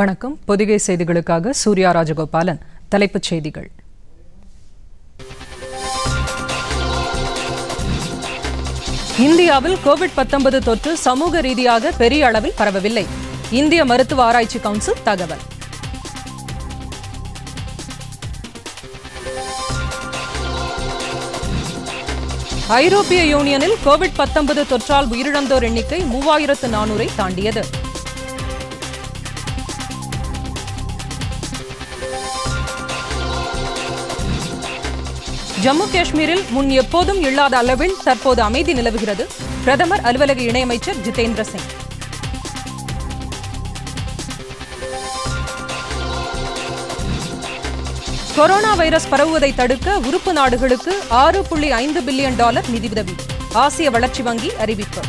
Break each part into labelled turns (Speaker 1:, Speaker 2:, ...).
Speaker 1: வணக்கம் பொதிகை செய்திகளுக்காக சூர்யா ராஜகோபாலன் தலைப்புச் செய்திகள் இந்தியாவில் கோவிட் பத்தொன்பது தொற்று சமூக ரீதியாக பெரிய அளவில் பரவவில்லை இந்திய மருத்துவ ஆராய்ச்சி கவுன்சில் தகவல் ஐரோப்பிய யூனியனில் கோவிட் பத்தொன்பது தொற்றால் உயிரிழந்தோர் எண்ணிக்கை மூவாயிரத்து நானூரை தாண்டியது ஜம்மு காஷ்மீரில் முன் எப்போதும் இல்லாத அளவில் தற்போது அமைதி நிலவுகிறது பிரதமர் அலுவலக இணையமைச்சர் ஜிதேந்திர சிங் கொரோனா வைரஸ் பரவுவதை தடுக்க உறுப்பு நாடுகளுக்கு ஆறு புள்ளி ஐந்து பில்லியன் டாலர் நிதியுதவி ஆசிய வளர்ச்சி வங்கி அறிவிப்பு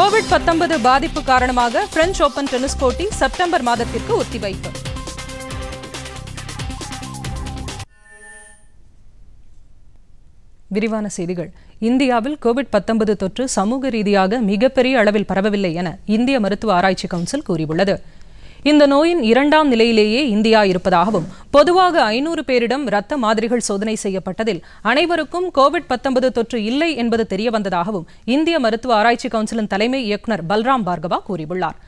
Speaker 1: கோவிட் பத்தொன்பது பாதிப்பு காரணமாக பிரெஞ்ச் ஓபன் டென்னிஸ் போட்டி செப்டம்பர் மாதத்திற்கு ஒத்திவைப்பு விரிவான செய்திகள் இந்தியாவில் கோவிட் பத்தொன்பது தொற்று சமூக ரீதியாக மிகப்பெரிய அளவில் பரவவில்லை என இந்திய மருத்துவ ஆராய்ச்சி கவுன்சில் கூறியுள்ளது இந்த நோயின் இரண்டாம் நிலையிலேயே இந்தியா இருப்பதாகவும் பொதுவாக ஐநூறு பேரிடம் இரத்த மாதிரிகள் சோதனை செய்யப்பட்டதில் அனைவருக்கும் கோவிட் தொற்று இல்லை என்பது தெரியவந்ததாகவும் இந்திய மருத்துவ ஆராய்ச்சி கவுன்சிலின் தலைமை இயக்குநர் பல்ராம் பார்கவா கூறியுள்ளார்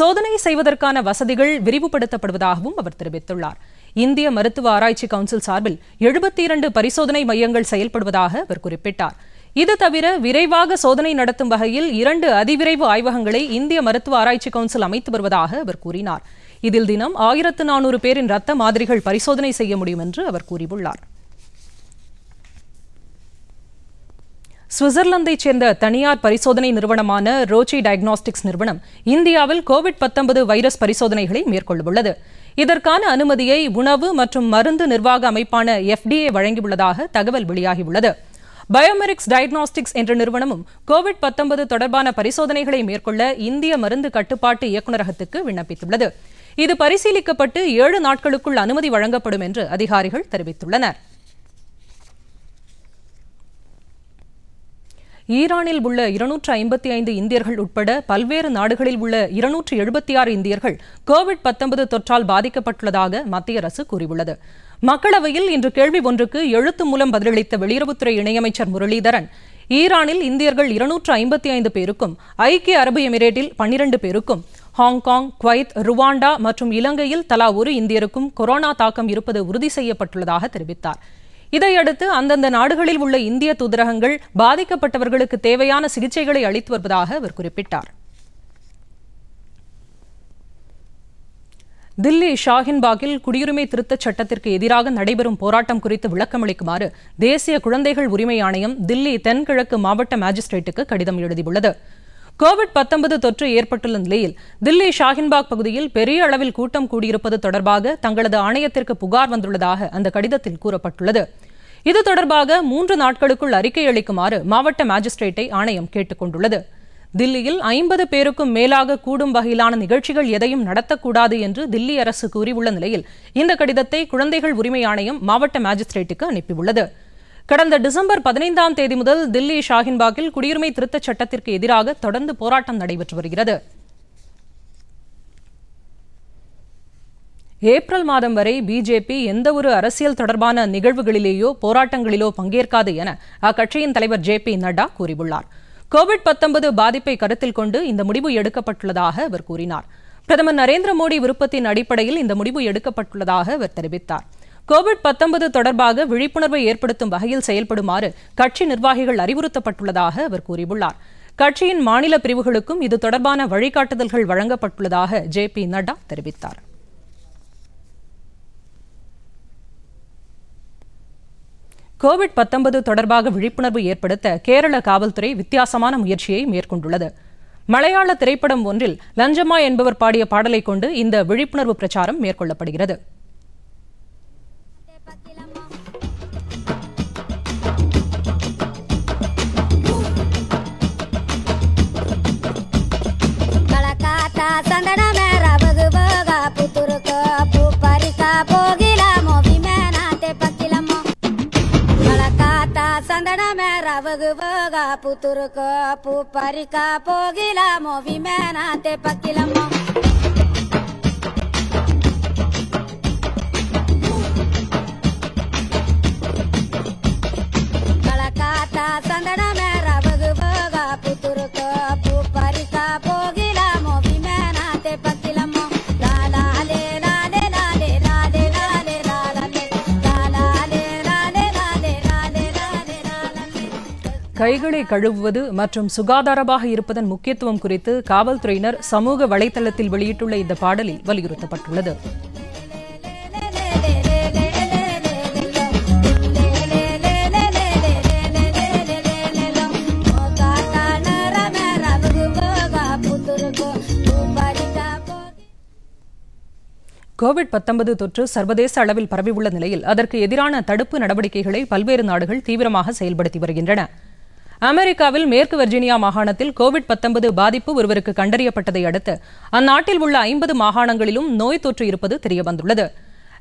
Speaker 1: சோதனை செய்வதற்கான வசதிகள் விரிவுபடுத்தப்படுவதாகவும் அவர் தெரிவித்துள்ளார் இந்திய மருத்துவ ஆராய்ச்சி கவுன்சில் சார்பில் எழுபத்தி இரண்டு பரிசோதனை மையங்கள் செயல்படுவதாக அவர் குறிப்பிட்டார் இது தவிர விரைவாக சோதனை நடத்தும் வகையில் இரண்டு அதிவிரைவு ஆய்வகங்களை இந்திய மருத்துவ ஆராய்ச்சி கவுன்சில் அமைத்து வருவதாக அவர் கூறினார் இதில் தினம் ஆயிரத்து நானூறு பேரின் ரத்த மாதிரிகள் பரிசோதனை செய்ய முடியும் என்று அவர் கூறியுள்ளார் சுவிட்சர்லாந்தைச் சேர்ந்த தனியார் பரிசோதனை நிறுவனமான ரோச்சி டயக்னாஸ்டிக்ஸ் நிறுவனம் இந்தியாவில் கோவிட் பத்தொன்பது வைரஸ் பரிசோதனைகளை மேற்கொள்ளவுள்ளது இதற்கான அனுமதியை உணவு மற்றும் மருந்து நிர்வாக அமைப்பான எஃப்டிஏ வழங்கியுள்ளதாக தகவல் வெளியாகியுள்ளது பயோமெரிக்ஸ் டயக்னாஸ்டிக்ஸ் என்ற நிறுவனமும் கோவிட் பத்தொன்பது தொடர்பான பரிசோதனைகளை மேற்கொள்ள இந்திய மருந்து கட்டுப்பாட்டு இயக்குநரகத்துக்கு விண்ணப்பித்துள்ளது இது பரிசீலிக்கப்பட்டு ஏழு நாட்களுக்குள் அனுமதி வழங்கப்படும் என்று அதிகாரிகள் தெரிவித்துள்ளனர் ஈரானில் உள்ள இருநூற்று ஐம்பத்தி ஐந்து இந்தியர்கள் உட்பட பல்வேறு நாடுகளில் உள்ள இருநூற்று எழுபத்தி ஆறு இந்தியர்கள் கோவிட் பத்தொன்பது தொற்றால் பாதிக்கப்பட்டுள்ளதாக மத்திய அரசு கூறியுள்ளது மக்களவையில் இன்று கேள்வி ஒன்றுக்கு எழுத்து மூலம் பதிலளித்த வெளியுறவுத்துறை இணையமைச்சர் முரளிதரன் ஈரானில் இந்தியர்கள் இருநூற்று ஐம்பத்தி ஐந்து பேருக்கும் ஐக்கிய அரபு எமிரேட்டில் பன்னிரண்டு பேருக்கும் ஹாங்காங் குவைத் ருவாண்டா மற்றும் இலங்கையில் தலா ஒரு இந்தியருக்கும் கொரோனா தாக்கம் இருப்பது உறுதி செய்யப்பட்டுள்ளதாக தெரிவித்தார் இதையடுத்து அந்தந்த நாடுகளில் உள்ள இந்திய தூதரகங்கள் பாதிக்கப்பட்டவர்களுக்கு தேவையான சிகிச்சைகளை அளித்து வருவதாக அவர் குறிப்பிட்டார் தில்லி ஷாஹின்பாகில் குடியுரிமை திருத்தச் சட்டத்திற்கு எதிராக நடைபெறும் போராட்டம் குறித்து விளக்கமளிக்குமாறு தேசிய குழந்தைகள் உரிமை ஆணையம் தில்லி தென்கிழக்கு மாவட்ட மேஜிஸ்ட்ரேட்டுக்கு கடிதம் எழுதியுள்ளது கோவிட் பத்தொன்பது தொற்று ஏற்பட்டுள்ள நிலையில் தில்லி ஷாஹின்பாக் பகுதியில் பெரிய அளவில் கூட்டம் கூடியிருப்பது தொடர்பாக தங்களது ஆணையத்திற்கு புகார் வந்துள்ளதாக அந்த கடிதத்தில் கூறப்பட்டுள்ளது இது தொடர்பாக மூன்று நாட்களுக்குள் அறிக்கை அளிக்குமாறு மாவட்ட மேஜிஸ்ட்ரேட்டை ஆணையம் கேட்டுக் கொண்டுள்ளது தில்லியில் ஐம்பது பேருக்கும் மேலாக கூடும் வகையிலான நிகழ்ச்சிகள் எதையும் நடத்தக்கூடாது என்று தில்லி அரசு கூறியுள்ள நிலையில் இந்த கடிதத்தை குழந்தைகள் உரிமை ஆணையம் மாவட்ட மேஜிஸ்ட்ரேட்டுக்கு அனுப்பியுள்ளது கடந்த டிசம்பர் பதினைந்தாம் தேதி முதல் தில்லி ஷாஹின்பாகில் குடியுரிமை திருத்தச் சட்டத்திற்கு எதிராக தொடர்ந்து போராட்டம் நடைபெற்று வருகிறது ஏப்ரல் மாதம் வரை பிஜேபி எந்தவொரு அரசியல் தொடர்பான நிகழ்வுகளிலேயோ போராட்டங்களிலோ பங்கேற்காது என அக்கட்சியின் தலைவர் ஜே பி நட்டா கூறியுள்ளார் கோவிட் பத்தொன்பது பாதிப்பை கருத்தில் கொண்டு இந்த முடிவு எடுக்கப்பட்டுள்ளதாக அவர் கூறினார் பிரதமர் நரேந்திர மோடி விருப்பத்தின் அடிப்படையில் இந்த முடிவு எடுக்கப்பட்டுள்ளதாக அவர் தெரிவித்தார் கோவிட் பத்தொன்பது தொடர்பாக விழிப்புணர்வை ஏற்படுத்தும் வகையில் செயல்படுமாறு கட்சி நிர்வாகிகள் அறிவுறுத்தப்பட்டுள்ளதாக அவர் கூறியுள்ளார் கட்சியின் மாநில பிரிவுகளுக்கும் இது தொடர்பான வழிகாட்டுதல்கள் வழங்கப்பட்டுள்ளதாக ஜே பி நட்டா தெரிவித்தார் கோவிட் பத்தொன்பது தொடர்பாக விழிப்புணர்வு ஏற்படுத்த கேரள காவல்துறை வித்தியாசமான முயற்சியை மேற்கொண்டுள்ளது மலையாள திரைப்படம் ஒன்றில் லஞ்சமா என்பவர் பாடிய பாடலை கொண்டு இந்த விழிப்புணர்வு பிரச்சாரம் மேற்கொள்ளப்படுகிறது சந்தன மேரா வகுவகா புத்துருக்கா பூ பறிக்கா போகிலா
Speaker 2: ಚಂದನ ರವಗುವ ಪುತುರುಕ ಪೂ ಪರಿಕ ಪೋಗಿಲ ಮೋವಿ ಮೇನಾತೆ ಪಕ್ಕಿಲಮ್ಮ
Speaker 1: ಕಳಕಾತ ಚಂದನ ಮೇರವಗುವ ಪುತುರುಕ கைகளை கழுவுவது மற்றும் சுகாதாரமாக இருப்பதன் முக்கியத்துவம் குறித்து காவல்துறையினர் சமூக வலைதளத்தில் வெளியிட்டுள்ள இந்த பாடலில் வலியுறுத்தப்பட்டுள்ளது கோவிட் பத்தொன்பது தொற்று சர்வதேச அளவில் பரவியுள்ள நிலையில் அதற்கு எதிரான தடுப்பு நடவடிக்கைகளை பல்வேறு நாடுகள் தீவிரமாக செயல்படுத்தி வருகின்றன அமெரிக்காவில் மேற்கு வர்ஜீனியா மாகாணத்தில் கோவிட் பத்தொன்பது பாதிப்பு ஒருவருக்கு கண்டறியப்பட்டதை அடுத்து அந்நாட்டில் உள்ள ஐம்பது மாகாணங்களிலும் நோய் தொற்று இருப்பது தெரியவந்துள்ளது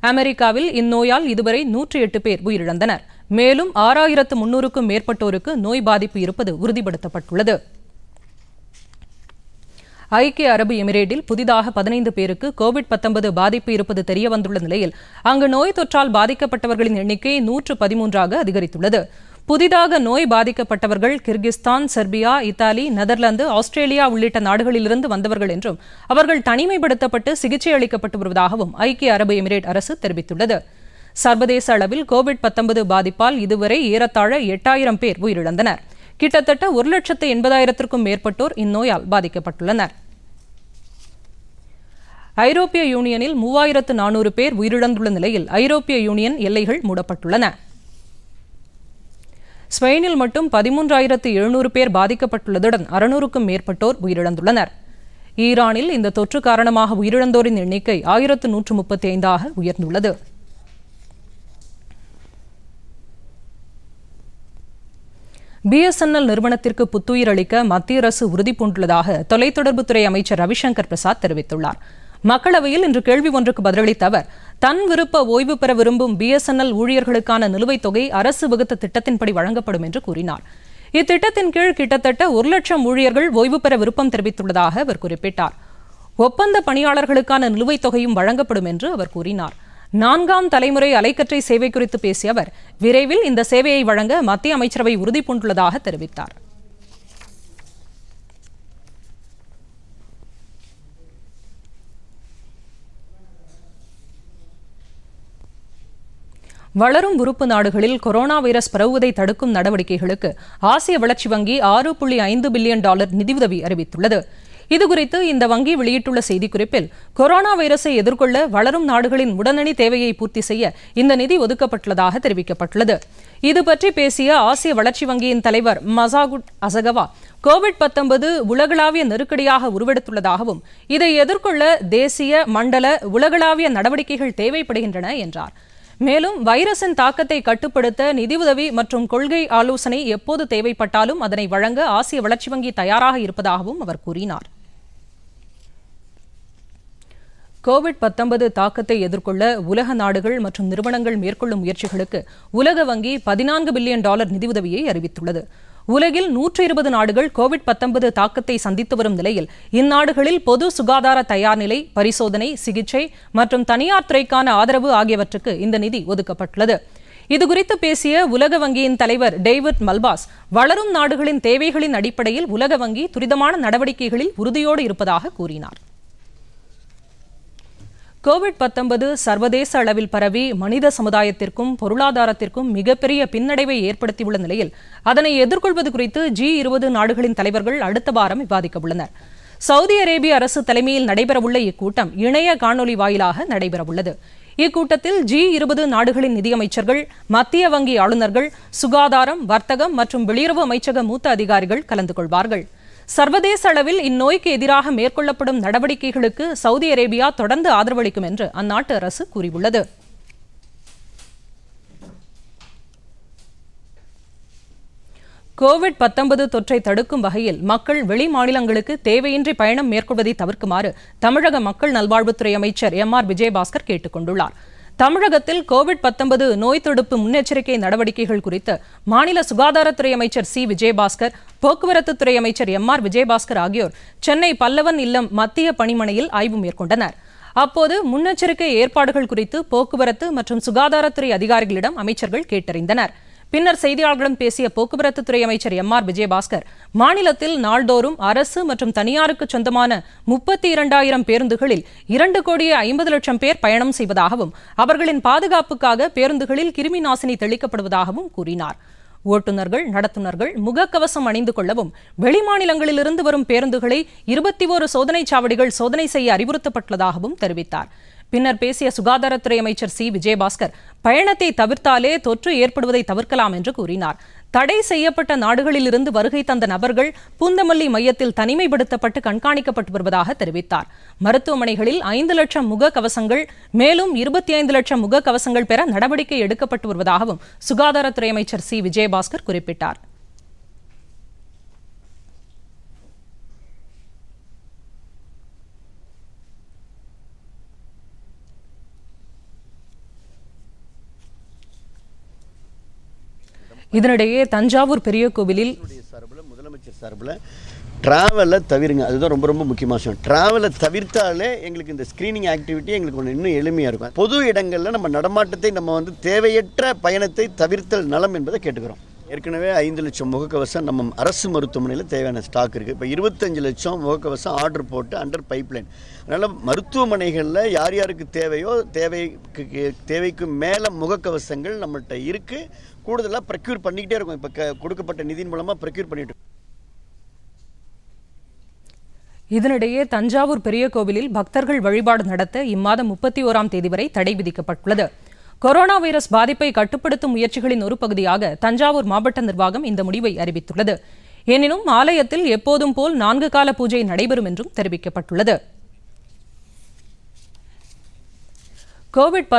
Speaker 1: அமெரிக்காவில் இந்நோயால் இதுவரை நூற்றி எட்டு பேர் உயிரிழந்தனர் மேலும் ஆறாயிரத்து முன்னூறுக்கும் மேற்பட்டோருக்கு நோய் பாதிப்பு இருப்பது உறுதிப்படுத்தப்பட்டுள்ளது ஐக்கிய அரபு எமிரேட்டில் புதிதாக பதினைந்து பேருக்கு கோவிட் பத்தொன்பது பாதிப்பு இருப்பது தெரியவந்துள்ள நிலையில் அங்கு நோய் தொற்றால் பாதிக்கப்பட்டவர்களின் எண்ணிக்கை நூற்று பதிமூன்றாக அதிகரித்துள்ளது புதிதாக நோய் பாதிக்கப்பட்டவர்கள் Kyrgyzstan Serbia Italy Netherlands Australia உள்ளிட்ட நாடுகளிலிருந்து வந்தவர்கள் என்றும் அவர்கள் தனிமைப்படுத்தப்பட்டு சிகிச்சை அளிக்கப்பட்டு வருவதாகவும் ஐக்கிய அரபு எமிரேட் அரசு தெரிவித்துள்ளது சர்வதேச அளவில் கோவிட் பத்தொன்பது பாதிப்பால் இதுவரை ஏறத்தாழ எட்டாயிரம் பேர் உயிரிழந்தனர் கிட்டத்தட்ட ஒரு லட்சத்து எண்பதாயிரத்திற்கும் மேற்பட்டோர் இந்நோயால் பாதிக்கப்பட்டுள்ளனர் ஐரோப்பிய யூனியனில் மூவாயிரத்து நானூறு பேர் உயிரிழந்துள்ள நிலையில் ஐரோப்பிய யூனியன் எல்லைகள் மூடப்பட்டுள்ளன ஸ்பெயினில் மட்டும் பதிமூன்றாயிரத்து எழுநூறு பேர் பாதிக்கப்பட்டுள்ளதுடன் அறுநூறுக்கும் மேற்பட்டோர் உயிரிழந்துள்ளனர் ஈரானில் இந்த தொற்று காரணமாக உயிரிழந்தோரின் எண்ணிக்கை ஆயிரத்து நூற்று முப்பத்தி ஐந்தாக உயர்ந்துள்ளது பிஎஸ்என்எல் நிறுவனத்திற்கு புத்துயிர் அளிக்க மத்திய அரசு உறுதி பூண்டுள்ளதாக தொலைத்தொடர்புத்துறை அமைச்சர் ரவிசங்கர் பிரசாத் தெரிவித்துள்ளார் மக்களவையில் இன்று கேள்வி ஒன்றுக்கு பதிலளித்த அவர் தன் விருப்ப ஓய்வு பெற விரும்பும் பிஎஸ்என்எல் ஊழியர்களுக்கான நிலுவைத் தொகை அரசு வகுத்த திட்டத்தின்படி வழங்கப்படும் என்று கூறினார் இத்திட்டத்தின் கீழ் கிட்டத்தட்ட ஒரு லட்சம் ஊழியர்கள் ஓய்வு பெற விருப்பம் தெரிவித்துள்ளதாக அவர் குறிப்பிட்டார் ஒப்பந்த பணியாளர்களுக்கான நிலுவைத் தொகையும் வழங்கப்படும் என்று அவர் கூறினார் நான்காம் தலைமுறை அலைக்கற்றை சேவை குறித்து பேசிய அவர் விரைவில் இந்த சேவையை வழங்க மத்திய அமைச்சரவை உறுதி பூண்டுள்ளதாக தெரிவித்தார் வளரும் உறுப்பு நாடுகளில் கொரோனா வைரஸ் பரவுவதை தடுக்கும் நடவடிக்கைகளுக்கு ஆசிய வளர்ச்சி வங்கி ஆறு புள்ளி ஐந்து பில்லியன் டாலர் நிதியுதவி அறிவித்துள்ளது இதுகுறித்து இந்த வங்கி வெளியிட்டுள்ள செய்திக்குறிப்பில் கொரோனா வைரஸை எதிர்கொள்ள வளரும் நாடுகளின் உடனடி தேவையை பூர்த்தி செய்ய இந்த நிதி ஒதுக்கப்பட்டுள்ளதாக தெரிவிக்கப்பட்டுள்ளது இது பற்றி பேசிய ஆசிய வளர்ச்சி வங்கியின் தலைவர் மசாகுட் அசகவா கோவிட் பத்தொன்பது உலகளாவிய நெருக்கடியாக உருவெடுத்துள்ளதாகவும் இதை எதிர்கொள்ள தேசிய மண்டல உலகளாவிய நடவடிக்கைகள் தேவைப்படுகின்றன என்றார் மேலும் வைரஸின் தாக்கத்தை கட்டுப்படுத்த நிதியுதவி மற்றும் கொள்கை ஆலோசனை எப்போது தேவைப்பட்டாலும் அதனை வழங்க ஆசிய வளர்ச்சி வங்கி தயாராக இருப்பதாகவும் அவர் கூறினார் கோவிட் பத்தொன்பது தாக்கத்தை எதிர்கொள்ள உலக நாடுகள் மற்றும் நிறுவனங்கள் மேற்கொள்ளும் முயற்சிகளுக்கு உலக வங்கி பதினான்கு பில்லியன் டாலர் நிதியுதவியை அறிவித்துள்ளது உலகில் நூற்றி இருபது நாடுகள் கோவிட் பத்தொன்பது தாக்கத்தை சந்தித்து வரும் நிலையில் இந்நாடுகளில் பொது சுகாதார தயார் நிலை பரிசோதனை சிகிச்சை மற்றும் தனியார் துறைக்கான ஆதரவு ஆகியவற்றுக்கு இந்த நிதி ஒதுக்கப்பட்டுள்ளது இதுகுறித்து பேசிய உலக வங்கியின் தலைவர் டேவிட் மல்பாஸ் வளரும் நாடுகளின் தேவைகளின் அடிப்படையில் உலக வங்கி துரிதமான நடவடிக்கைகளில் உறுதியோடு இருப்பதாக கூறினார் கோவிட் பத்தொன்பது சர்வதேச அளவில் பரவி மனித சமுதாயத்திற்கும் பொருளாதாரத்திற்கும் மிகப்பெரிய பின்னடைவை ஏற்படுத்தியுள்ள நிலையில் அதனை எதிர்கொள்வது குறித்து ஜி இருபது நாடுகளின் தலைவர்கள் அடுத்த வாரம் விவாதிக்க உள்ளனர் சவுதி அரேபிய அரசு தலைமையில் நடைபெறவுள்ள இக்கூட்டம் இணைய காணொலி வாயிலாக நடைபெறவுள்ளது இக்கூட்டத்தில் ஜி இருபது நாடுகளின் நிதியமைச்சர்கள் மத்திய வங்கி ஆளுநர்கள் சுகாதாரம் வர்த்தகம் மற்றும் வெளியுறவு அமைச்சக மூத்த அதிகாரிகள் கலந்து கொள்வார்கள் சர்வதேச அளவில் இந்நோய்க்கு எதிராக மேற்கொள்ளப்படும் நடவடிக்கைகளுக்கு சவுதி அரேபியா தொடர்ந்து ஆதரவளிக்கும் என்று அந்நாட்டு அரசு கூறியுள்ளது கோவிட் பத்தொன்பது தொற்றை தடுக்கும் வகையில் மக்கள் வெளி மாநிலங்களுக்கு தேவையின்றி பயணம் மேற்கொள்வதை தவிர்க்குமாறு தமிழக மக்கள் நல்வாழ்வுத்துறை அமைச்சர் எம் ஆர் விஜயபாஸ்கர் கேட்டுக் கொண்டுள்ளார் தமிழகத்தில் கோவிட் பத்தொன்பது நோய் தடுப்பு முன்னெச்சரிக்கை நடவடிக்கைகள் குறித்து மாநில சுகாதாரத்துறை அமைச்சர் சி விஜயபாஸ்கர் போக்குவரத்து துறை அமைச்சர் எம் ஆர் விஜயபாஸ்கர் ஆகியோர் சென்னை பல்லவன் இல்லம் மத்திய பணிமனையில் ஆய்வு மேற்கொண்டனர் அப்போது முன்னெச்சரிக்கை ஏற்பாடுகள் குறித்து போக்குவரத்து மற்றும் சுகாதாரத்துறை அதிகாரிகளிடம் அமைச்சர்கள் கேட்டறிந்தனர் பின்னர் செய்தியாளர்களிடம் பேசிய போக்குவரத்து துறை அமைச்சர் எம் ஆர் விஜயபாஸ்கர் மாநிலத்தில் நாள்தோறும் அரசு மற்றும் தனியாருக்கு சொந்தமான முப்பத்தி இரண்டாயிரம் பேருந்துகளில் இரண்டு கோடியே ஐம்பது லட்சம் பேர் பயணம் செய்வதாகவும் அவர்களின் பாதுகாப்புக்காக பேருந்துகளில் கிருமி நாசினி தெளிக்கப்படுவதாகவும் கூறினார் ஓட்டுநர்கள் நடத்துனர்கள் முகக்கவசம் அணிந்து கொள்ளவும் வெளிமாநிலங்களிலிருந்து வரும் பேருந்துகளை இருபத்தி ஒரு சோதனைச் சாவடிகள் சோதனை செய்ய அறிவுறுத்தப்பட்டுள்ளதாகவும் தெரிவித்தாா் பின்னர் பேசிய சுகாதாரத்துறை அமைச்சர் சி விஜயபாஸ்கர் பயணத்தை தவிர்த்தாலே தொற்று ஏற்படுவதை தவிர்க்கலாம் என்று கூறினார் தடை செய்யப்பட்ட நாடுகளிலிருந்து வருகை தந்த நபர்கள் பூந்தமல்லி மையத்தில் தனிமைப்படுத்தப்பட்டு கண்காணிக்கப்பட்டு வருவதாக தெரிவித்தார் மருத்துவமனைகளில் ஐந்து லட்சம் முக கவசங்கள் மேலும் இருபத்தி ஐந்து லட்சம் முக கவசங்கள் பெற நடவடிக்கை எடுக்கப்பட்டு வருவதாகவும் சுகாதாரத்துறை அமைச்சர் சி விஜயபாஸ்கர் குறிப்பிட்டார் இதனிடையே தஞ்சாவூர் பெரிய கோவிலில்
Speaker 2: சார்பில் முதலமைச்சர் சார்பில் ட்ராவலை தவிருங்க அதுதான் ரொம்ப ரொம்ப முக்கியமான விஷயம் ட்ராவலை தவிர்த்தாலே எங்களுக்கு இந்த ஸ்க்ரீனிங் ஆக்டிவிட்டி எங்களுக்கு ஒன்று இன்னும் எளிமையாக இருக்கும் பொது இடங்களில் நம்ம நடமாட்டத்தை நம்ம வந்து தேவையற்ற பயணத்தை தவிர்த்தல் நலம் என்பதை கேட்டுக்கிறோம் ஏற்கனவே ஐந்து லட்சம் முகக்கவசம் நம்ம அரசு மருத்துவமனையில் தேவையான ஸ்டாக் இருக்குது இப்போ இருபத்தஞ்சு லட்சம் முகக்கவசம் ஆர்டர் போட்டு அண்டர் பைப்லைன் அதனால் மருத்துவமனைகளில் யார் யாருக்கு தேவையோ தேவைக்கு தேவைக்கு மேலே முகக்கவசங்கள் நம்மள்கிட்ட இருக்குது கூடுதலாக ப்ரக்யூர் பண்ணிக்கிட்டே இருக்கும் இப்போ க கொடுக்கப்பட்ட நிதியின் மூலமாக ப்ரக்யூர் பண்ணிட்டு
Speaker 1: இதனிடையே தஞ்சாவூர் பெரிய கோவிலில் பக்தர்கள் வழிபாடு நடத்த இம்மாதம் முப்பத்தி ஓராம் தேதி வரை தடை விதிக்கப்பட்டுள்ளது கொரோனா வைரஸ் பாதிப்பை கட்டுப்படுத்தும் முயற்சிகளின் ஒரு பகுதியாக தஞ்சாவூர் மாவட்ட நிர்வாகம் இந்த முடிவை அறிவித்துள்ளது எனினும் ஆலயத்தில் எப்போதும் போல் நான்கு கால பூஜை நடைபெறும் என்றும் தெரிவிக்கப்பட்டுள்ளது கோவிட்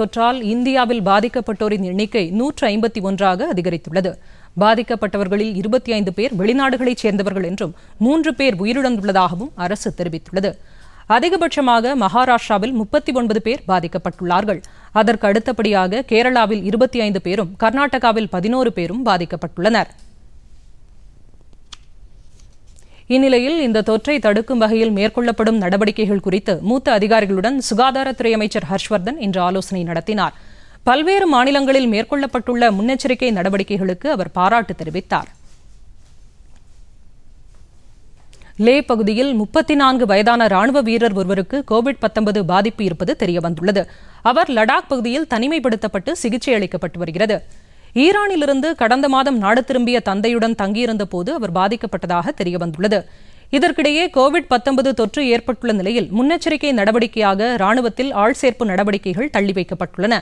Speaker 1: தொற்றால் இந்தியாவில் பாதிக்கப்பட்டோரின் எண்ணிக்கை நூற்று ஐம்பத்தி ஒன்றாக அதிகரித்துள்ளது பாதிக்கப்பட்டவர்களில் இருபத்தி ஐந்து பேர் வெளிநாடுகளைச் சேர்ந்தவர்கள் என்றும் மூன்று பேர் உயிரிழந்துள்ளதாகவும் அரசு தெரிவித்துள்ளது அதிகபட்சமாக மகாராஷ்டிராவில் முப்பத்தி ஒன்பது பேர் பாதிக்கப்பட்டுள்ளார்கள் அதற்கு அடுத்தபடியாக கேரளாவில் இருபத்தி ஐந்து பேரும் கர்நாடகாவில் பதினோரு பேரும் பாதிக்கப்பட்டுள்ளனர் இந்நிலையில் இந்த தொற்றை தடுக்கும் வகையில் மேற்கொள்ளப்படும் நடவடிக்கைகள் குறித்து மூத்த அதிகாரிகளுடன் சுகாதாரத்துறை அமைச்சர் ஹர்ஷ்வர்தன் இன்று ஆலோசனை நடத்தினார் பல்வேறு மாநிலங்களில் மேற்கொள்ளப்பட்டுள்ள முன்னெச்சரிக்கை நடவடிக்கைகளுக்கு அவர் பாராட்டு தெரிவித்தார் லே பகுதியில் முப்பத்தி நான்கு வயதான ராணுவ வீரர் ஒருவருக்கு கோவிட் பத்தொன்பது பாதிப்பு இருப்பது தெரியவந்துள்ளது அவர் லடாக் பகுதியில் தனிமைப்படுத்தப்பட்டு சிகிச்சை அளிக்கப்பட்டு வருகிறது ஈரானிலிருந்து கடந்த மாதம் நாடு திரும்பிய தந்தையுடன் தங்கியிருந்த போது அவர் பாதிக்கப்பட்டதாக தெரியவந்துள்ளது இதற்கிடையே கோவிட் பத்தொன்பது தொற்று ஏற்பட்டுள்ள நிலையில் முன்னெச்சரிக்கை நடவடிக்கையாக ராணுவத்தில் சேர்ப்பு நடவடிக்கைகள் தள்ளி வைக்கப்பட்டுள்ளன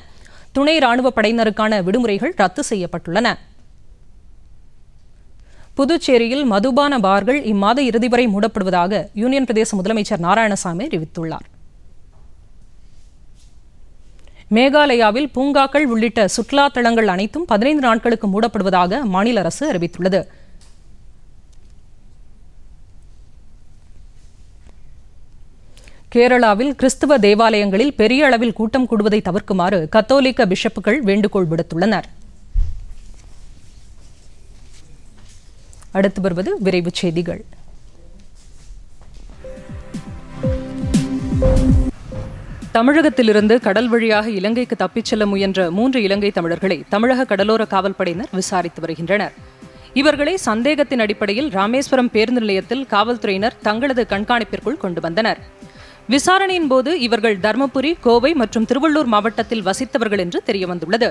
Speaker 1: துணை ராணுவ படையினருக்கான விடுமுறைகள் ரத்து செய்யப்பட்டுள்ளன புதுச்சேரியில் மதுபான பார்கள் இம்மாத இறுதி வரை மூடப்படுவதாக யூனியன் பிரதேச முதலமைச்சர் நாராயணசாமி அறிவித்துள்ளார் மேகாலயாவில் பூங்காக்கள் உள்ளிட்ட சுற்றுலா தளங்கள் அனைத்தும் பதினைந்து நாட்களுக்கு மூடப்படுவதாக மாநில அரசு அறிவித்துள்ளது கேரளாவில் கிறிஸ்துவ தேவாலயங்களில் பெரிய அளவில் கூட்டம் கூடுவதை தவிர்க்குமாறு கத்தோலிக்க பிஷப்புகள் வேண்டுகோள் விடுத்துள்ளனர் அடுத்து வருவது விரைவு செய்திகள் தமிழகத்திலிருந்து கடல் வழியாக இலங்கைக்கு தப்பிச் செல்ல முயன்ற மூன்று இலங்கை தமிழர்களை தமிழக கடலோர காவல்படையினர் விசாரித்து வருகின்றனர் இவர்களை சந்தேகத்தின் அடிப்படையில் ராமேஸ்வரம் பேருந்து நிலையத்தில் காவல்துறையினர் தங்களது கண்காணிப்பிற்குள் கொண்டு வந்தனர் விசாரணையின் போது இவர்கள் தர்மபுரி கோவை மற்றும் திருவள்ளூர் மாவட்டத்தில் வசித்தவர்கள் என்று தெரியவந்துள்ளது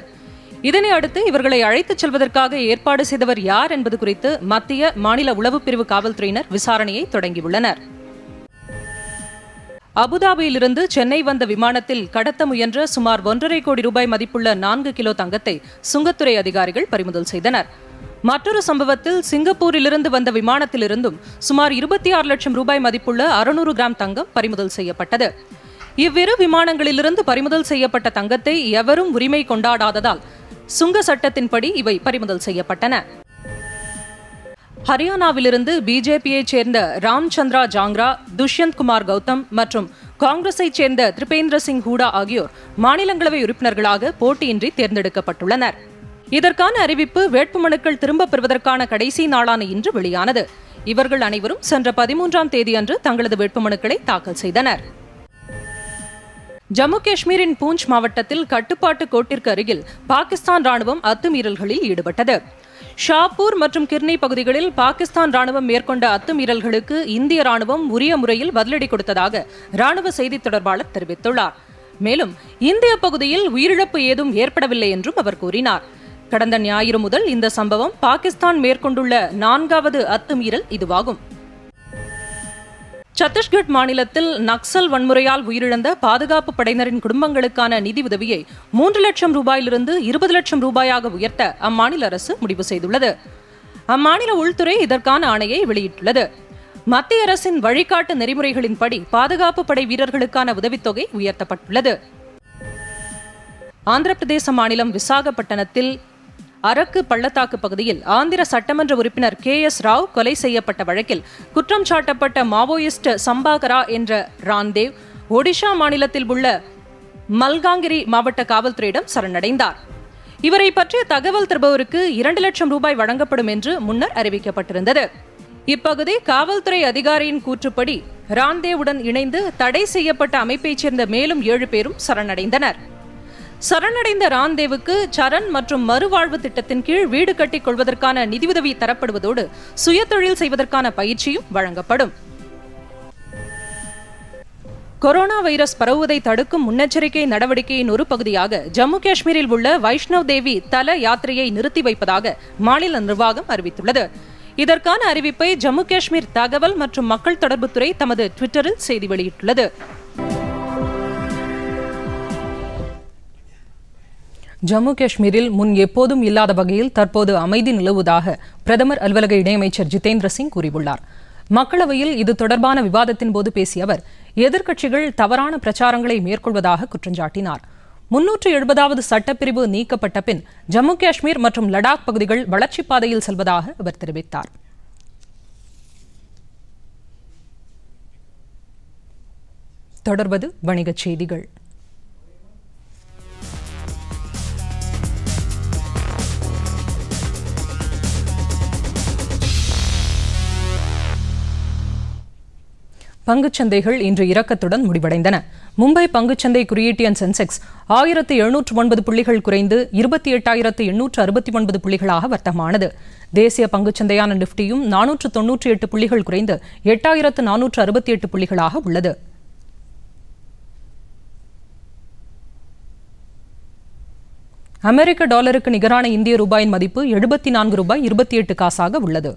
Speaker 1: இதனை அடுத்து இவர்களை அழைத்துச் செல்வதற்காக ஏற்பாடு செய்தவர் யார் என்பது குறித்து மத்திய மாநில உளவு பிரிவு காவல்துறையினர் விசாரணையை தொடங்கியுள்ளனர் அபுதாபியிலிருந்து சென்னை வந்த விமானத்தில் கடத்த முயன்ற சுமார் ஒன்றரை கோடி ரூபாய் மதிப்புள்ள நான்கு கிலோ தங்கத்தை சுங்கத்துறை அதிகாரிகள் பறிமுதல் செய்தனர் மற்றொரு சம்பவத்தில் சிங்கப்பூரிலிருந்து வந்த விமானத்திலிருந்தும் சுமார் இருபத்தி ஆறு லட்சம் ரூபாய் மதிப்புள்ள அறுநூறு கிராம் தங்கம் பறிமுதல் செய்யப்பட்டது இவ்விரு விமானங்களிலிருந்து பறிமுதல் செய்யப்பட்ட தங்கத்தை எவரும் உரிமை கொண்டாடாததால் சுங்க சட்டத்தின்படி இவை பறிமுதல் செய்யப்பட்டன ஹரியானாவிலிருந்து பிஜேபியைச் சேர்ந்த ராம்சந்திரா ஜாங்ரா துஷ்யந்த் குமார் கௌதம் மற்றும் காங்கிரஸைச் சேர்ந்த திரிபேந்திர சிங் ஹூடா ஆகியோர் மாநிலங்களவை உறுப்பினர்களாக போட்டியின்றி தேர்ந்தெடுக்கப்பட்டுள்ளனர் இதற்கான அறிவிப்பு வேட்புமனுக்கள் திரும்பப் பெறுவதற்கான கடைசி நாளான இன்று வெளியானது இவர்கள் அனைவரும் சென்ற பதிமூன்றாம் தேதியன்று தங்களது வேட்புமனுக்களை தாக்கல் செய்தனர் ஜம்மு காஷ்மீரின் பூஞ்ச் மாவட்டத்தில் கட்டுப்பாட்டு கோட்டிற்கு அருகில் பாகிஸ்தான் ராணுவம் அத்துமீறல்களில் ஈடுபட்டது ஷாப்பூர் மற்றும் கிர்னி பகுதிகளில் பாகிஸ்தான் ராணுவம் மேற்கொண்ட அத்துமீறல்களுக்கு இந்திய ராணுவம் உரிய முறையில் பதிலடி கொடுத்ததாக ராணுவ செய்தி தொடர்பாளர் தெரிவித்துள்ளார் மேலும் இந்திய பகுதியில் உயிரிழப்பு ஏதும் ஏற்படவில்லை என்றும் அவர் கூறினார் கடந்த ஞாயிறு முதல் இந்த சம்பவம் பாகிஸ்தான் மேற்கொண்டுள்ள நான்காவது அத்துமீறல் இதுவாகும் சத்தீஸ்கட் மாநிலத்தில் நக்சல் வன்முறையால் உயிரிழந்த பாதுகாப்பு படையினரின் குடும்பங்களுக்கான நிதி உதவியை மூன்று லட்சம் ரூபாயிலிருந்து இருபது லட்சம் ரூபாயாக உயர்த்த அம்மாநில அரசு முடிவு செய்துள்ளது அம்மாநில உள்துறை இதற்கான ஆணையை வெளியிட்டுள்ளது மத்திய அரசின் வழிகாட்டு நெறிமுறைகளின்படி பாதுகாப்பு படை வீரர்களுக்கான உதவித்தொகை உயர்த்தப்பட்டுள்ளது ஆந்திர பிரதேச மாநிலம் விசாகப்பட்டினத்தில் அரக்கு பள்ளத்தாக்கு பகுதியில் ஆந்திர சட்டமன்ற உறுப்பினர் கே எஸ் ராவ் கொலை செய்யப்பட்ட வழக்கில் குற்றம் சாட்டப்பட்ட மாவோயிஸ்ட் சம்பாகரா என்ற ராந்தேவ் ஒடிஷா மாநிலத்தில் உள்ள மல்காங்கிரி மாவட்ட காவல்துறையிடம் சரணடைந்தார் இவரை பற்றிய தகவல் தருபவருக்கு இரண்டு லட்சம் ரூபாய் வழங்கப்படும் என்று முன்னர் அறிவிக்கப்பட்டிருந்தது இப்பகுதி காவல்துறை அதிகாரியின் கூற்றுப்படி ராந்தேவுடன் இணைந்து தடை செய்யப்பட்ட அமைப்பைச் சேர்ந்த மேலும் ஏழு பேரும் சரணடைந்தனர் சரணடைந்த ராம்தேவுக்கு சரண் மற்றும் மறுவாழ்வு திட்டத்தின் கீழ் வீடு கட்டிக் கொள்வதற்கான நிதியுதவி தரப்படுவதோடு சுயதொழில் செய்வதற்கான பயிற்சியும் வழங்கப்படும் கொரோனா வைரஸ் பரவுவதை தடுக்கும் முன்னெச்சரிக்கை நடவடிக்கையின் ஒரு பகுதியாக ஜம்மு காஷ்மீரில் உள்ள வைஷ்ணவ் தேவி தல யாத்திரையை நிறுத்தி வைப்பதாக மாநில நிர்வாகம் அறிவித்துள்ளது இதற்கான அறிவிப்பை ஜம்மு காஷ்மீர் தகவல் மற்றும் மக்கள் தொடர்புத்துறை தமது டுவிட்டரில் செய்தி வெளியிட்டுள்ளது ஜம்மு காஷ்மீரில் முன் எப்போதும் இல்லாத வகையில் தற்போது அமைதி நிலவுவதாக பிரதமர் அலுவலக இணையமைச்சர் ஜிதேந்திர சிங் கூறியுள்ளார் மக்களவையில் இது தொடர்பான விவாதத்தின் போது பேசிய அவர் எதிர்க்கட்சிகள் தவறான பிரச்சாரங்களை மேற்கொள்வதாக குற்றஞ்சாட்டினார் முன்னூற்று எழுபதாவது சட்டப்பிரிவு நீக்கப்பட்ட பின் ஜம்மு காஷ்மீர் மற்றும் லடாக் பகுதிகள் வளர்ச்சிப் பாதையில் செல்வதாக அவர் தெரிவித்தார் தொடர்வது வணிகச் செய்திகள் பங்குச்சந்தைகள் இன்று இறக்கத்துடன் முடிவடைந்தன மும்பை பங்குச்சந்தை குறியீட்டியன் சென்செக்ஸ் ஆயிரத்து எழுநூற்று ஒன்பது புள்ளிகள் குறைந்து இருபத்தி எட்டாயிரத்து எண்ணூற்று அறுபத்தி ஒன்பது புள்ளிகளாக வர்த்தமானது தேசிய பங்குச்சந்தையான நிப்டியும் நானூற்று தொன்னூற்றி எட்டு புள்ளிகள் குறைந்து எட்டாயிரத்து நானூற்று அறுபத்தி எட்டு புள்ளிகளாக உள்ளது அமெரிக்க டாலருக்கு நிகரான இந்திய ரூபாயின் மதிப்பு எழுபத்தி நான்கு ரூபாய் இருபத்தி எட்டு காசாக உள்ளது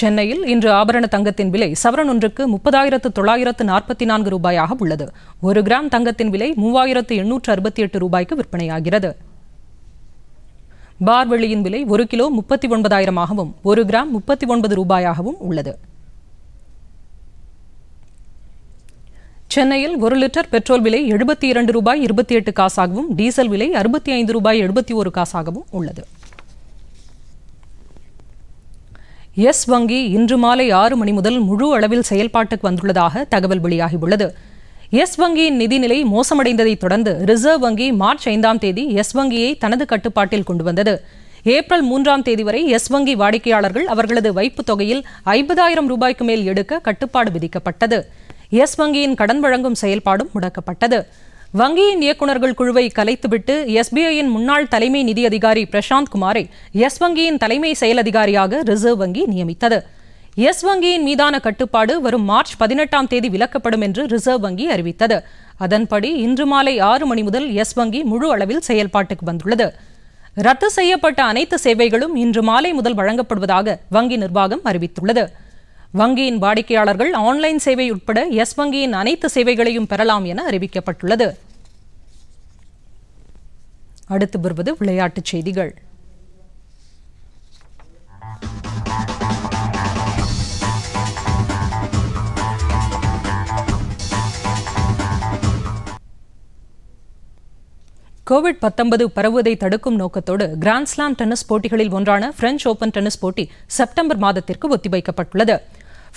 Speaker 1: சென்னையில் இன்று ஆபரண தங்கத்தின் விலை சவரன் ஒன்றுக்கு முப்பதாயிரத்து தொள்ளாயிரத்து நாற்பத்தி நான்கு ரூபாயாக உள்ளது ஒரு கிராம் தங்கத்தின் விலை மூவாயிரத்து எண்ணூற்று அறுபத்தி எட்டு ரூபாய்க்கு விற்பனையாகிறது பார் வெள்ளியின் விலை ஒரு கிலோ முப்பத்தி ஒன்பதாயிரமாகவும் ஒரு கிராம் முப்பத்தி ஒன்பது ரூபாயாகவும் உள்ளது சென்னையில் ஒரு லிட்டர் பெட்ரோல் விலை எழுபத்தி இரண்டு ரூபாய் இருபத்தி எட்டு காசாகவும் டீசல் விலை அறுபத்தி ஐந்து ரூபாய் எழுபத்தி ஒரு காசாகவும் உள்ளது எஸ் வங்கி இன்று மாலை ஆறு மணி முதல் முழு அளவில் செயல்பாட்டுக்கு வந்துள்ளதாக தகவல் வெளியாகியுள்ளது எஸ் வங்கியின் நிதிநிலை மோசமடைந்ததைத் தொடர்ந்து ரிசர்வ் வங்கி மார்ச் ஐந்தாம் தேதி எஸ் வங்கியை தனது கட்டுப்பாட்டில் கொண்டு வந்தது ஏப்ரல் மூன்றாம் தேதி வரை எஸ் வங்கி வாடிக்கையாளர்கள் அவர்களது வைப்பு தொகையில் ஐம்பதாயிரம் ரூபாய்க்கு மேல் எடுக்க கட்டுப்பாடு விதிக்கப்பட்டது எஸ் வங்கியின் கடன் வழங்கும் செயல்பாடும் முடக்கப்பட்டது வங்கியின் இயக்குநர்கள் குழுவை கலைத்துவிட்டு எஸ்பிஐயின் முன்னாள் தலைமை நிதி அதிகாரி பிரசாந்த் குமாரை எஸ் வங்கியின் தலைமை செயல் அதிகாரியாக ரிசர்வ் வங்கி நியமித்தது எஸ் வங்கியின் மீதான கட்டுப்பாடு வரும் மார்ச் பதினெட்டாம் தேதி விலக்கப்படும் என்று ரிசர்வ் வங்கி அறிவித்தது அதன்படி இன்று மாலை ஆறு மணி முதல் எஸ் வங்கி முழு அளவில் செயல்பாட்டுக்கு வந்துள்ளது ரத்து செய்யப்பட்ட அனைத்து சேவைகளும் இன்று மாலை முதல் வழங்கப்படுவதாக வங்கி நிர்வாகம் அறிவித்துள்ளது வங்கியின் வாடிக்கையாளர்கள் ஆன்லைன் சேவை உட்பட எஸ் வங்கியின் அனைத்து சேவைகளையும் பெறலாம் என அறிவிக்கப்பட்டுள்ளது அடுத்து வருவது விளையாட்டுச் செய்திகள் கோவிட் பத்தொன்பது பரவுவதை தடுக்கும் நோக்கத்தோடு கிராண்ட்ஸ்லாம் டென்னிஸ் போட்டிகளில் ஒன்றான பிரெஞ்சு ஓபன் டென்னிஸ் போட்டி செப்டம்பர் மாதத்திற்கு ஒத்திவைக்கப்பட்டுள்ளது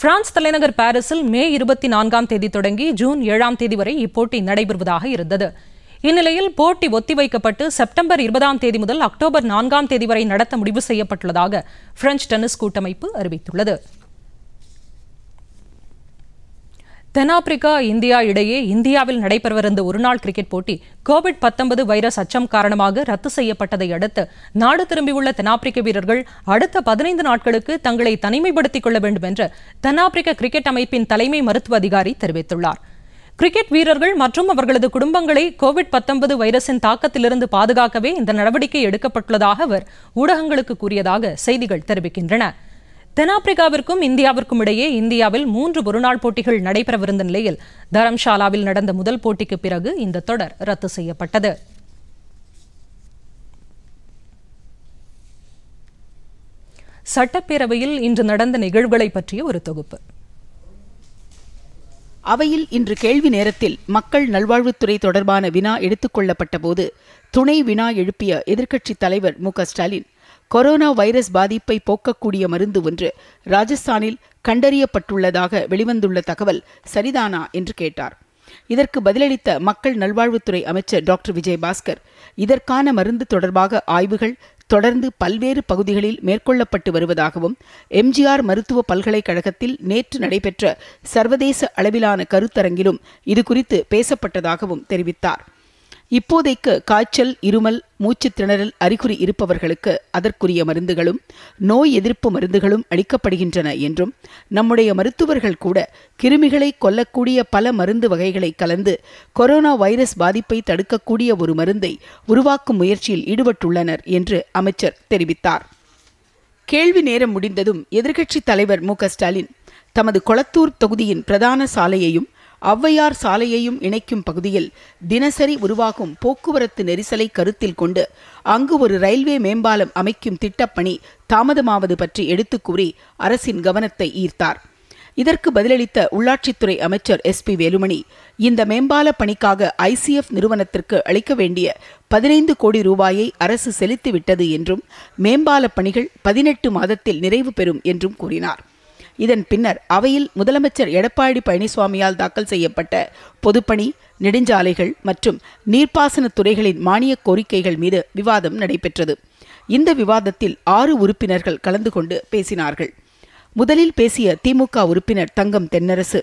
Speaker 1: பிரான்ஸ் தலைநகர் பாரிஸில் மே இருபத்தி நான்காம் தேதி தொடங்கி ஜூன் ஏழாம் தேதி வரை இப்போட்டி நடைபெறுவதாக இருந்தது இந்நிலையில் போட்டி ஒத்திவைக்கப்பட்டு செப்டம்பர் இருபதாம் தேதி முதல் அக்டோபர் நான்காம் தேதி வரை நடத்த முடிவு செய்யப்பட்டுள்ளதாக பிரெஞ்சு டென்னிஸ் கூட்டமைப்பு அறிவித்துள்ளது தென்னாப்பிரிக்கா இந்தியா இடையே இந்தியாவில் நடைபெறவிருந்த ஒருநாள் கிரிக்கெட் போட்டி கோவிட் பத்தொன்பது வைரஸ் அச்சம் காரணமாக ரத்து செய்யப்பட்டதை அடுத்து நாடு திரும்பியுள்ள தென்னாப்பிரிக்க வீரர்கள் அடுத்த பதினைந்து நாட்களுக்கு தங்களை தனிமைப்படுத்திக் கொள்ள வேண்டும் என்று தென்னாப்பிரிக்க கிரிக்கெட் அமைப்பின் தலைமை மருத்துவ அதிகாரி தெரிவித்துள்ளார் கிரிக்கெட் வீரர்கள் மற்றும் அவர்களது குடும்பங்களை கோவிட் பத்தொன்பது வைரஸின் தாக்கத்திலிருந்து பாதுகாக்கவே இந்த நடவடிக்கை எடுக்கப்பட்டுள்ளதாக அவர் ஊடகங்களுக்கு கூறியதாக செய்திகள் தெரிவிக்கின்றன தென்னாப்பிரிக்காவிற்கும் இந்தியாவிற்கும் இடையே இந்தியாவில் மூன்று ஒருநாள் போட்டிகள் நடைபெறவிருந்த நிலையில் தரம்ஷாலாவில் நடந்த முதல் போட்டிக்கு பிறகு இந்த தொடர் ரத்து செய்யப்பட்டது
Speaker 2: சட்டப்பேரவையில் இன்று நடந்த நிகழ்வுகளை பற்றிய ஒரு தொகுப்பு அவையில் இன்று கேள்வி நேரத்தில் மக்கள் நல்வாழ்வுத்துறை தொடர்பான வினா எடுத்துக் கொள்ளப்பட்ட போது துணை வினா எழுப்பிய எதிர்க்கட்சித் தலைவர் மு ஸ்டாலின் கொரோனா வைரஸ் பாதிப்பை போக்கக்கூடிய மருந்து ஒன்று ராஜஸ்தானில் கண்டறியப்பட்டுள்ளதாக வெளிவந்துள்ள தகவல் சரிதானா என்று கேட்டார் இதற்கு பதிலளித்த மக்கள் நல்வாழ்வுத்துறை அமைச்சர் டாக்டர் விஜயபாஸ்கர் இதற்கான மருந்து தொடர்பாக ஆய்வுகள் தொடர்ந்து பல்வேறு பகுதிகளில் மேற்கொள்ளப்பட்டு வருவதாகவும் எம்ஜிஆர் மருத்துவ பல்கலைக்கழகத்தில் நேற்று நடைபெற்ற சர்வதேச அளவிலான கருத்தரங்கிலும் இதுகுறித்து பேசப்பட்டதாகவும் தெரிவித்தார் இப்போதைக்கு காய்ச்சல் இருமல் மூச்சு திணறல் அறிகுறி இருப்பவர்களுக்கு அதற்குரிய மருந்துகளும் நோய் எதிர்ப்பு மருந்துகளும் அளிக்கப்படுகின்றன என்றும் நம்முடைய மருத்துவர்கள் கூட கிருமிகளை கொல்லக்கூடிய பல மருந்து வகைகளை கலந்து கொரோனா வைரஸ் பாதிப்பை தடுக்கக்கூடிய ஒரு மருந்தை உருவாக்கும் முயற்சியில் ஈடுபட்டுள்ளனர் என்று அமைச்சர் தெரிவித்தார் கேள்வி நேரம் முடிந்ததும் எதிர்க்கட்சித் தலைவர் மு ஸ்டாலின் தமது கொளத்தூர் தொகுதியின் பிரதான சாலையையும் ஒளவையார் சாலையையும் இணைக்கும் பகுதியில் தினசரி உருவாகும் போக்குவரத்து நெரிசலை கருத்தில் கொண்டு அங்கு ஒரு ரயில்வே மேம்பாலம் அமைக்கும் திட்டப்பணி தாமதமாவது பற்றி கூறி அரசின் கவனத்தை ஈர்த்தார் இதற்கு பதிலளித்த உள்ளாட்சித்துறை அமைச்சர் எஸ் பி வேலுமணி இந்த மேம்பால பணிக்காக ஐசிஎஃப் நிறுவனத்திற்கு அளிக்க வேண்டிய பதினைந்து கோடி ரூபாயை அரசு செலுத்திவிட்டது என்றும் மேம்பால பணிகள் பதினெட்டு மாதத்தில் நிறைவு பெறும் என்றும் கூறினார் இதன் பின்னர் அவையில் முதலமைச்சர் எடப்பாடி பழனிசாமியால் தாக்கல் செய்யப்பட்ட பொதுப்பணி நெடுஞ்சாலைகள் மற்றும் நீர்ப்பாசன துறைகளின் மானிய கோரிக்கைகள் மீது விவாதம் நடைபெற்றது இந்த விவாதத்தில் ஆறு உறுப்பினர்கள் கலந்து கொண்டு பேசினார்கள் முதலில் பேசிய திமுக உறுப்பினர் தங்கம் தென்னரசு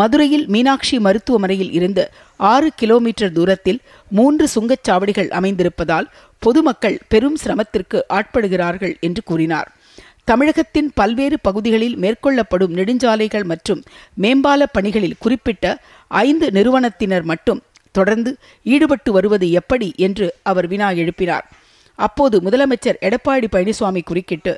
Speaker 2: மதுரையில் மீனாட்சி மருத்துவமனையில் இருந்து ஆறு கிலோமீட்டர் தூரத்தில் மூன்று சுங்கச்சாவடிகள் அமைந்திருப்பதால் பொதுமக்கள் பெரும் சிரமத்திற்கு ஆட்படுகிறார்கள் என்று கூறினார் தமிழகத்தின் பல்வேறு பகுதிகளில் மேற்கொள்ளப்படும் நெடுஞ்சாலைகள் மற்றும் மேம்பால பணிகளில் குறிப்பிட்ட ஐந்து நிறுவனத்தினர் மட்டும் தொடர்ந்து ஈடுபட்டு வருவது எப்படி என்று அவர் வினா எழுப்பினார் அப்போது முதலமைச்சர் எடப்பாடி பழனிசாமி குறுக்கிட்டு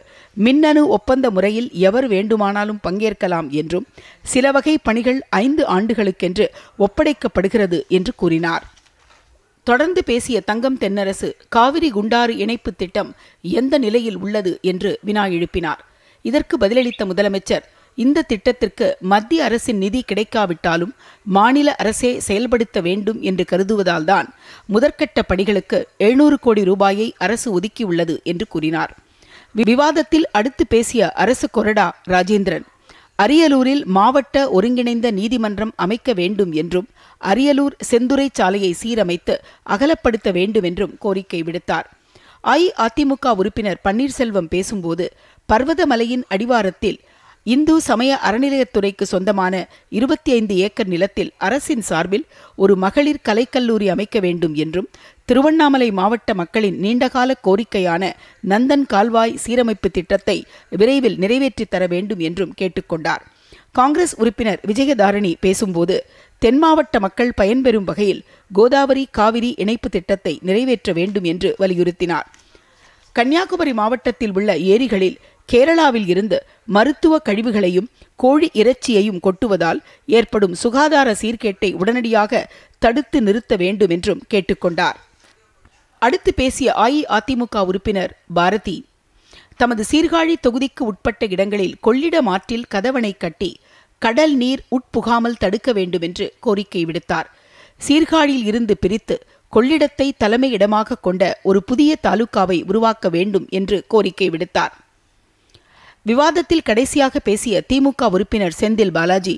Speaker 2: மின்னணு ஒப்பந்த முறையில் எவர் வேண்டுமானாலும் பங்கேற்கலாம் என்றும் சில வகை பணிகள் ஐந்து ஆண்டுகளுக்கென்று ஒப்படைக்கப்படுகிறது என்று கூறினார் தொடர்ந்து பேசிய தங்கம் தென்னரசு காவிரி குண்டாறு இணைப்பு திட்டம் எந்த நிலையில் உள்ளது என்று வினா எழுப்பினார் இதற்கு பதிலளித்த முதலமைச்சர் இந்த திட்டத்திற்கு மத்திய அரசின் நிதி கிடைக்காவிட்டாலும் மாநில அரசே செயல்படுத்த வேண்டும் என்று கருதுவதால்தான் முதற்கட்ட பணிகளுக்கு எழுநூறு கோடி ரூபாயை அரசு ஒதுக்கியுள்ளது என்று கூறினார் விவாதத்தில் அடுத்து பேசிய அரசு கொறடா ராஜேந்திரன் அரியலூரில் மாவட்ட ஒருங்கிணைந்த நீதிமன்றம் அமைக்க வேண்டும் என்றும் அரியலூர் செந்துரை சாலையை சீரமைத்து அகலப்படுத்த வேண்டும் என்றும் கோரிக்கை விடுத்தார் அஇஅதிமுக உறுப்பினர் பன்னீர்செல்வம் பேசும்போது பர்வதமலையின் அடிவாரத்தில் இந்து சமய அறநிலையத்துறைக்கு சொந்தமான இருபத்தி ஐந்து ஏக்கர் நிலத்தில் அரசின் சார்பில் ஒரு மகளிர் கலைக்கல்லூரி அமைக்க வேண்டும் என்றும் திருவண்ணாமலை மாவட்ட மக்களின் நீண்டகால கோரிக்கையான நந்தன் கால்வாய் சீரமைப்பு திட்டத்தை விரைவில் நிறைவேற்றித் தர வேண்டும் என்றும் கேட்டுக்கொண்டார் காங்கிரஸ் உறுப்பினர் விஜயதாரணி பேசும்போது தென் மாவட்ட மக்கள் பயன்பெறும் வகையில் கோதாவரி காவிரி இணைப்பு திட்டத்தை நிறைவேற்ற வேண்டும் என்று வலியுறுத்தினார் கன்னியாகுமரி மாவட்டத்தில் உள்ள ஏரிகளில் கேரளாவில் இருந்து மருத்துவ கழிவுகளையும் கோழி இறைச்சியையும் கொட்டுவதால் ஏற்படும் சுகாதார சீர்கேட்டை உடனடியாக தடுத்து நிறுத்த வேண்டும் என்றும் கேட்டுக்கொண்டார் அடுத்து பேசிய அஇஅதிமுக உறுப்பினர் பாரதி தமது சீர்காழி தொகுதிக்கு உட்பட்ட இடங்களில் கொள்ளிடம் ஆற்றில் கதவணை கட்டி கடல் நீர் உட்புகாமல் தடுக்க வேண்டும் என்று கோரிக்கை விடுத்தார் சீர்காழியில் இருந்து பிரித்து கொள்ளிடத்தை தலைமையிடமாக கொண்ட ஒரு புதிய தாலுகாவை உருவாக்க வேண்டும் என்று கோரிக்கை விடுத்தார் விவாதத்தில் கடைசியாக பேசிய திமுக உறுப்பினர் செந்தில் பாலாஜி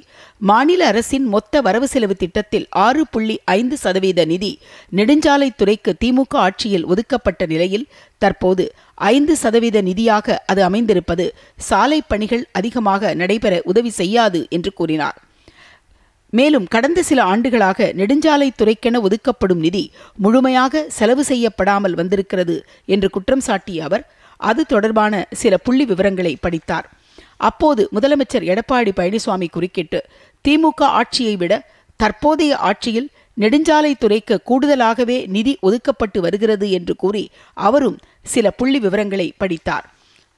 Speaker 2: மாநில அரசின் மொத்த வரவு செலவு திட்டத்தில் ஆறு புள்ளி ஐந்து சதவீத நிதி நெடுஞ்சாலைத்துறைக்கு திமுக ஆட்சியில் ஒதுக்கப்பட்ட நிலையில் தற்போது ஐந்து சதவீத நிதியாக அது அமைந்திருப்பது சாலை பணிகள் அதிகமாக நடைபெற உதவி செய்யாது என்று கூறினார் மேலும் கடந்த சில ஆண்டுகளாக நெடுஞ்சாலைத்துறைக்கென ஒதுக்கப்படும் நிதி முழுமையாக செலவு செய்யப்படாமல் வந்திருக்கிறது என்று குற்றம் சாட்டிய அவர் அது தொடர்பான சில புள்ளி விவரங்களை படித்தார் அப்போது முதலமைச்சர் எடப்பாடி பழனிசாமி குறுக்கிட்டு திமுக ஆட்சியை விட தற்போதைய ஆட்சியில் நெடுஞ்சாலை துறைக்கு கூடுதலாகவே நிதி ஒதுக்கப்பட்டு வருகிறது என்று கூறி அவரும் சில புள்ளி விவரங்களை படித்தார்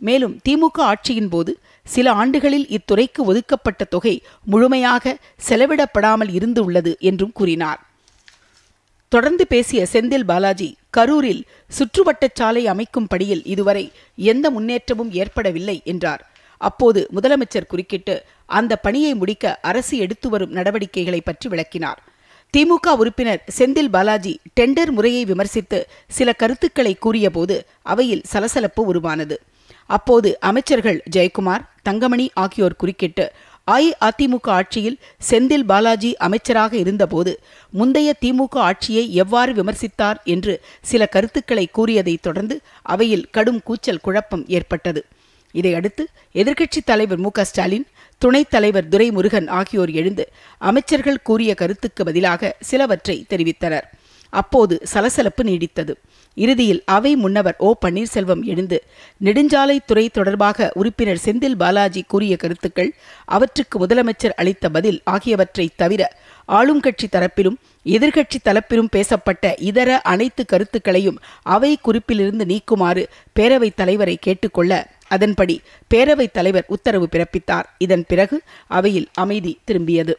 Speaker 2: மேலும் திமுக ஆட்சியின் போது சில ஆண்டுகளில் இத்துறைக்கு ஒதுக்கப்பட்ட தொகை முழுமையாக செலவிடப்படாமல் இருந்துள்ளது என்றும் கூறினார் தொடர்ந்து பேசிய செந்தில் பாலாஜி கரூரில் சுற்றுவட்ட சாலை அமைக்கும் பணியில் இதுவரை எந்த முன்னேற்றமும் ஏற்படவில்லை என்றார் அப்போது முதலமைச்சர் குறுக்கிட்டு அந்த பணியை முடிக்க அரசு எடுத்து வரும் நடவடிக்கைகளை பற்றி விளக்கினார் திமுக உறுப்பினர் செந்தில் பாலாஜி டெண்டர் முறையை விமர்சித்து சில கருத்துக்களை கூறியபோது அவையில் சலசலப்பு உருவானது அப்போது அமைச்சர்கள் ஜெயக்குமார் தங்கமணி ஆகியோர் குறுக்கிட்டு அஇஅதிமுக ஆட்சியில் செந்தில் பாலாஜி அமைச்சராக இருந்தபோது முந்தைய திமுக ஆட்சியை எவ்வாறு விமர்சித்தார் என்று சில கருத்துக்களை கூறியதைத் தொடர்ந்து அவையில் கடும் கூச்சல் குழப்பம் ஏற்பட்டது இதையடுத்து எதிர்க்கட்சித் தலைவர் மு ஸ்டாலின் துணைத் தலைவர் துரைமுருகன் ஆகியோர் எழுந்து அமைச்சர்கள் கூறிய கருத்துக்கு பதிலாக சிலவற்றை தெரிவித்தனர் அப்போது சலசலப்பு நீடித்தது இறுதியில் அவை முன்னவர் ஓ பன்னீர்செல்வம் எழுந்து நெடுஞ்சாலைத்துறை தொடர்பாக உறுப்பினர் செந்தில் பாலாஜி கூறிய கருத்துக்கள் அவற்றுக்கு முதலமைச்சர் அளித்த பதில் ஆகியவற்றை தவிர ஆளும் கட்சி தரப்பிலும் எதிர்கட்சி தரப்பிலும் பேசப்பட்ட இதர அனைத்து கருத்துக்களையும் அவை குறிப்பிலிருந்து நீக்குமாறு பேரவைத் தலைவரை கேட்டுக்கொள்ள அதன்படி பேரவைத் தலைவர் உத்தரவு பிறப்பித்தார் இதன் பிறகு அவையில் அமைதி திரும்பியது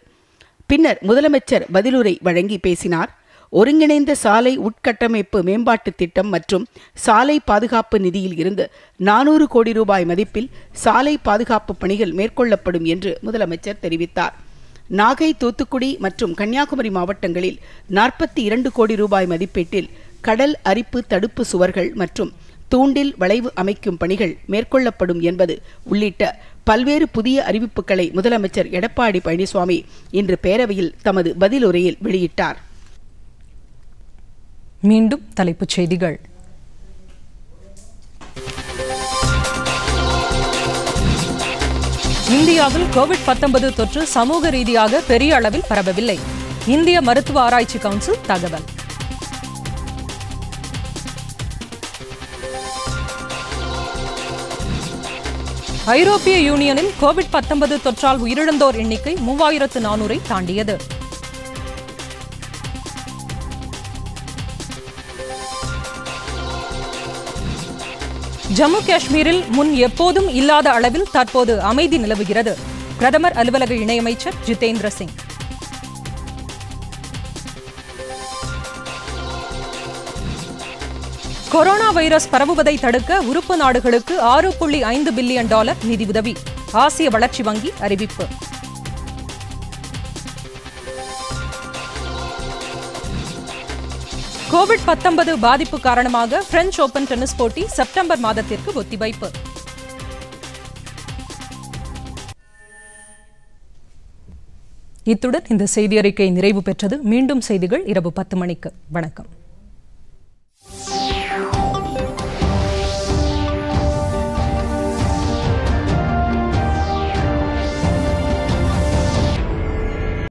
Speaker 2: பின்னர் முதலமைச்சர் பதிலுரை வழங்கி பேசினார் ஒருங்கிணைந்த சாலை உட்கட்டமைப்பு மேம்பாட்டு திட்டம் மற்றும் சாலை பாதுகாப்பு நிதியில் இருந்து நானூறு கோடி ரூபாய் மதிப்பில் சாலை பாதுகாப்பு பணிகள் மேற்கொள்ளப்படும் என்று முதலமைச்சர் தெரிவித்தார் நாகை தூத்துக்குடி மற்றும் கன்னியாகுமரி மாவட்டங்களில் நாற்பத்தி இரண்டு கோடி ரூபாய் மதிப்பீட்டில் கடல் அரிப்பு தடுப்பு சுவர்கள் மற்றும் தூண்டில் வளைவு அமைக்கும் பணிகள் மேற்கொள்ளப்படும் என்பது உள்ளிட்ட பல்வேறு புதிய அறிவிப்புகளை முதலமைச்சர் எடப்பாடி பழனிசாமி இன்று பேரவையில் தமது பதிலுரையில் வெளியிட்டார்
Speaker 1: மீண்டும் தலைப்புச் செய்திகள் இந்தியாவில் கோவிட் பத்தொன்பது தொற்று சமூக ரீதியாக பெரிய அளவில் பரவவில்லை இந்திய மருத்துவ ஆராய்ச்சி கவுன்சில் தகவல் ஐரோப்பிய யூனியனில் கோவிட் பத்தொன்பது தொற்றால் உயிரிழந்தோர் எண்ணிக்கை மூவாயிரத்து நானூரை தாண்டியது ஜம்மு காஷ்மீரில் முன் எப்போதும் இல்லாத அளவில் தற்போது அமைதி நிலவுகிறது பிரதமர் அலுவலக இணையமைச்சர் ஜிதேந்திர சிங் கொரோனா வைரஸ் பரவுவதை தடுக்க உறுப்பு நாடுகளுக்கு ஆறு புள்ளி ஐந்து பில்லியன் டாலர் நிதி உதவி ஆசிய வளர்ச்சி வங்கி அறிவிப்பு கோவிட் பத்தொன்பது பாதிப்பு காரணமாக பிரெஞ்சு ஓபன் டென்னிஸ் போட்டி செப்டம்பர் மாதத்திற்கு ஒத்திவைப்பு இத்துடன் இந்த செய்தியறிக்கை நிறைவு பெற்றது மீண்டும் செய்திகள் இரவு பத்து மணிக்கு வணக்கம்